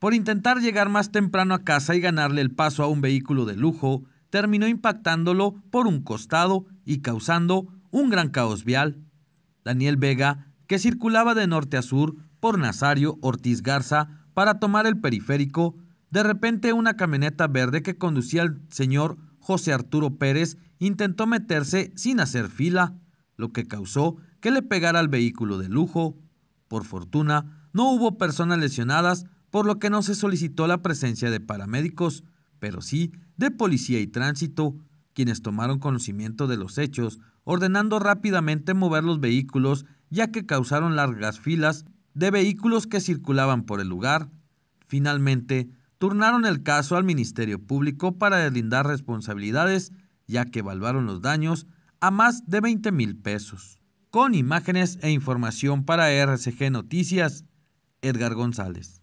Por intentar llegar más temprano a casa y ganarle el paso a un vehículo de lujo, terminó impactándolo por un costado y causando un gran caos vial. Daniel Vega, que circulaba de norte a sur por Nazario Ortiz Garza para tomar el periférico, de repente una camioneta verde que conducía el señor José Arturo Pérez intentó meterse sin hacer fila, lo que causó que le pegara al vehículo de lujo. Por fortuna, no hubo personas lesionadas por lo que no se solicitó la presencia de paramédicos, pero sí de policía y tránsito, quienes tomaron conocimiento de los hechos, ordenando rápidamente mover los vehículos, ya que causaron largas filas de vehículos que circulaban por el lugar. Finalmente, turnaron el caso al Ministerio Público para deslindar responsabilidades, ya que evaluaron los daños a más de 20 mil pesos. Con imágenes e información para RCG Noticias, Edgar González.